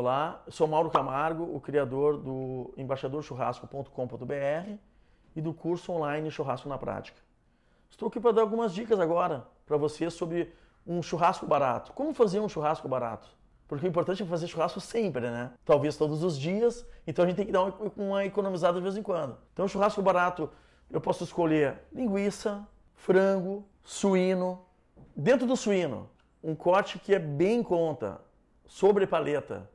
Olá, sou Mauro Camargo, o criador do embaixadorchurrasco.com.br e do curso online Churrasco na Prática. Estou aqui para dar algumas dicas agora para vocês sobre um churrasco barato. Como fazer um churrasco barato? Porque o importante é fazer churrasco sempre, né? Talvez todos os dias, então a gente tem que dar uma economizada de vez em quando. Então, churrasco barato, eu posso escolher linguiça, frango, suíno. Dentro do suíno, um corte que é bem em conta, sobre paleta.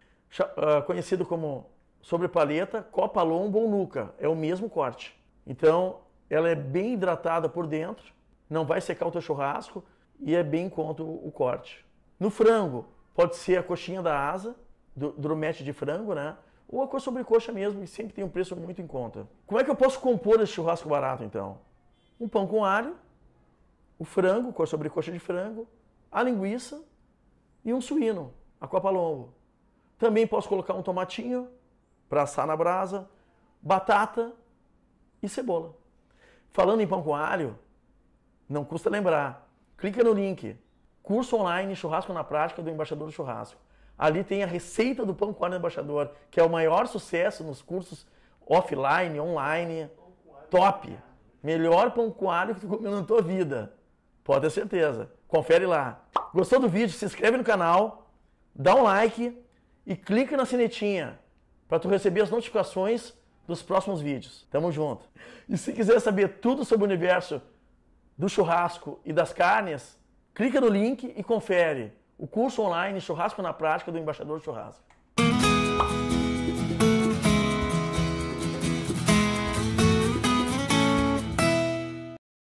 Ah, conhecido como sobrepaleta, copa lombo ou nuca. É o mesmo corte. Então, ela é bem hidratada por dentro, não vai secar o teu churrasco e é bem contra o corte. No frango, pode ser a coxinha da asa, do drumete de frango, né? Ou a coxa sobre coxa mesmo, que sempre tem um preço muito em conta. Como é que eu posso compor esse churrasco barato, então? Um pão com alho, o frango, coxa sobre coxa de frango, a linguiça e um suíno, a copa lombo. Também posso colocar um tomatinho para assar na brasa, batata e cebola. Falando em pão com alho, não custa lembrar. Clica no link curso online Churrasco na Prática do Embaixador do Churrasco. Ali tem a receita do pão com alho do embaixador, que é o maior sucesso nos cursos offline, online, top. Melhor pão com alho que tu comeu na tua vida. Pode ter certeza. Confere lá. Gostou do vídeo? Se inscreve no canal, dá um like e clica na sinetinha para tu receber as notificações dos próximos vídeos. Tamo junto. E se quiser saber tudo sobre o universo do churrasco e das carnes, clica no link e confere o curso online Churrasco na Prática do Embaixador Churrasco.